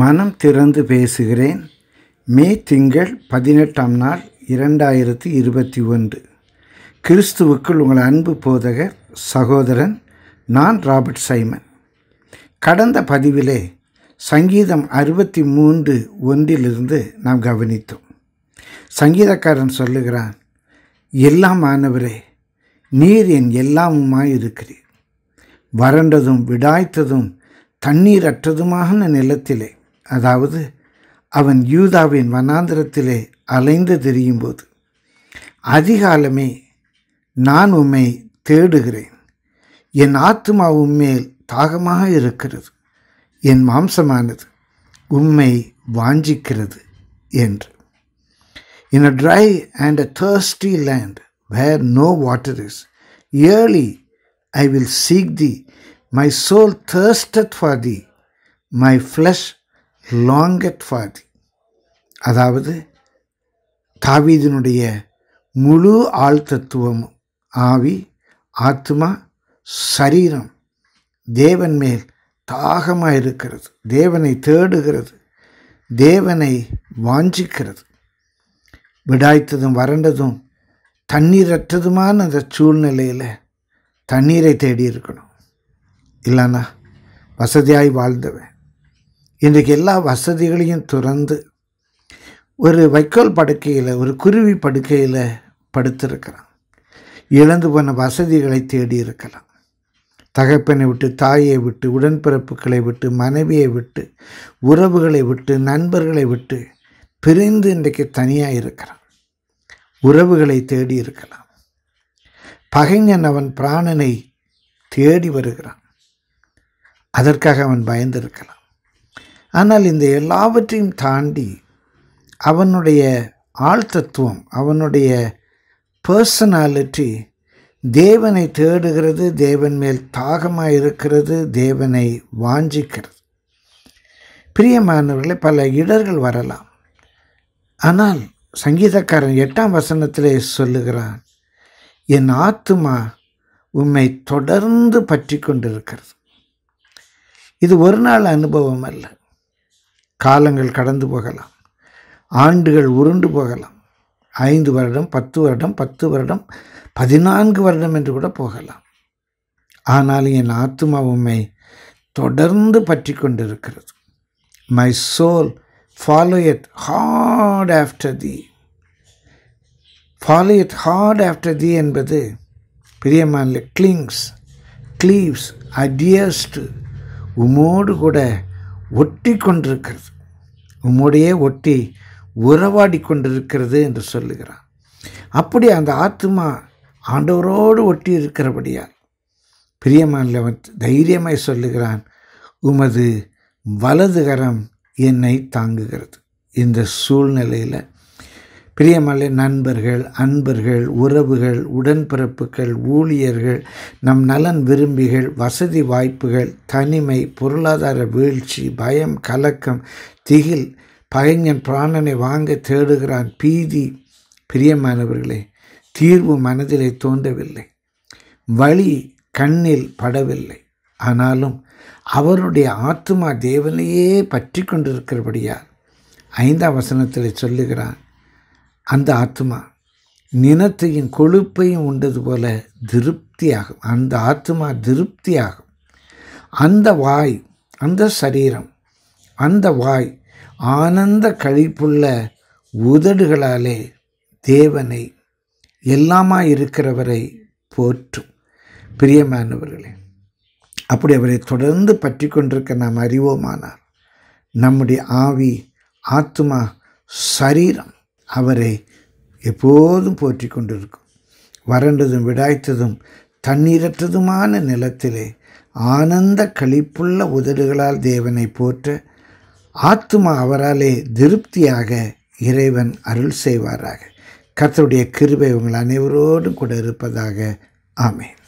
மனம் திறந்து பேசுகிறேன் மே திங்கள் பதினெட்டாம் நாள் இரண்டாயிரத்தி இருபத்தி ஒன்று கிறிஸ்துவுக்குள் உங்கள் அன்பு போதகர் சகோதரன் நான் ராபர்ட் சைமன் கடந்த பதிவிலே சங்கீதம் அறுபத்தி மூன்று ஒன்றிலிருந்து நாம் கவனித்தோம் சங்கீதக்காரன் சொல்லுகிறான் எல்லாம் ஆனவரே நீர் என் எல்லாமுமாய் இருக்கிறீர் வறண்டதும் விடாய்த்ததும் தண்ணீரற்றதுமான நிலத்திலே அதாவது அவன் யூதாவின் வனாந்திரத்திலே அலைந்து தெரியும்போது அதிகாலமே நான் உம்மை தேடுகிறேன் என் ஆத்மா உம்மேல் தாகமாக இருக்கிறது என் மாம்சமானது உம்மை வாஞ்சிக்கிறது என்று in a dry and a thirsty land where no water is early I will seek thee my soul thirsteth for thee my flesh longeth for thee. அதாவது தாவீதினுடைய முழு ஆள் தத்துவமும் ஆவி ஆத்மா சரீரம் தேவன் மேல் தாகமாக இருக்கிறது தேவனை தேடுகிறது தேவனை வாஞ்சிக்கிறது விடாய்த்ததும் வறண்டதும் தண்ணீரற்றதுமான அந்த சூழ்நிலையில் தண்ணீரை தேடி இருக்கணும் இல்லைண்ணா வசதியாய் வாழ்ந்தவன் இன்றைக்கு எல்லா வசதிகளையும் துறந்து ஒரு வைக்கோல் படுக்கையில் ஒரு குருவி படுக்கையில் படுத்திருக்கிறான் இழந்து போன வசதிகளை தேடி இருக்கலாம் தகப்பனை விட்டு தாயை விட்டு உடன்பிறப்புகளை விட்டு மனைவியை விட்டு உறவுகளை விட்டு நண்பர்களை விட்டு பிரிந்து இன்றைக்கு தனியாக இருக்கிறான் உறவுகளை தேடி இருக்கலாம் பகைஞன் அவன் பிராணனை தேடி வருகிறான் அதற்காக அவன் பயந்திருக்கலாம் ஆனால் இந்த எல்லாவற்றையும் தாண்டி அவனுடைய தத்துவம் அவனுடைய பர்சனாலிட்டி தேவனை தேடுகிறது தேவன் மேல் தாகமாக இருக்கிறது தேவனை வாஞ்சிக்கிறது பிரியமானவர்களை பல இடர்கள் வரலாம் ஆனால் சங்கீதக்காரன் எட்டாம் வசனத்திலே சொல்லுகிறான் என் ஆத்துமா உம்மை தொடர்ந்து பற்றி கொண்டிருக்கிறது இது ஒரு நாள் அனுபவம் அல்ல காலங்கள் கடந்து போகலாம் ஆண்டுகள் உருண்டு போகலாம் ஐந்து வருடம் பத்து வருடம் பத்து வருடம் பதினான்கு வருடம் என்று கூட போகலாம் ஆனால் என் ஆத்மா உண்மை தொடர்ந்து பற்றி கொண்டிருக்கிறது my soul followeth hard after thee followeth hard after thee என்பது பிரியமான கிளிங்ஸ் கிளீவ்ஸ் அடியஸ்டு உமோடு கூட ஒட்டி கொண்டிருக்கிறது உம்மோடையே ஒட்டி உறவாடி கொண்டிருக்கிறது என்று சொல்லுகிறான் அப்படி அந்த ஆத்மா ஆண்டவரோடு ஒட்டி இருக்கிறபடியால் பிரியமான தைரியமாய் சொல்லுகிறான் உமது வலதுகரம் என்னை தாங்குகிறது இந்த சூழ்நிலையில் பிரியமலை நண்பர்கள் அன்பர்கள் உறவுகள் உடன்பிறப்புகள் ஊழியர்கள் நம் நலன் விரும்பிகள் வசதி வாய்ப்புகள் தனிமை பொருளாதார வீழ்ச்சி பயம் கலக்கம் திகில் பகைஞன் பிராணனை வாங்க தேடுகிறான் பீதி பிரியமானவர்களே தீர்வு மனதிலே தோன்றவில்லை வழி கண்ணில் படவில்லை ஆனாலும் அவருடைய ஆத்மா தேவனையே பற்றி கொண்டிருக்கிறபடியார் ஐந்தாம் வசனத்தில் சொல்லுகிறான் அந்த ஆத்மா நினத்தையும் கொழுப்பையும் உண்டது போல திருப்தியாகும் அந்த ஆத்மா திருப்தியாகும் அந்த வாய் அந்த சரீரம் அந்த வாய் ஆனந்த கழிப்புள்ள உதடுகளாலே தேவனை எல்லாமா இருக்கிறவரை போற்றும் பிரியமானவர்களே அப்படி அவரை தொடர்ந்து பற்றி கொண்டிருக்க நாம் அறிவோமானார் நம்முடைய ஆவி ஆத்மா சரீரம் அவரை எப்போதும் போற்றி கொண்டிருக்கும் வறண்டதும் விடாய்த்ததும் தண்ணீரற்றதுமான நிலத்திலே ஆனந்த கழிப்புள்ள உதடுகளால் தேவனை போற்ற ஆத்மா அவராலே திருப்தியாக இறைவன் அருள் செய்வாராக கத்தருடைய கிருபை உங்கள் அனைவரோடும் கூட இருப்பதாக ஆமேன்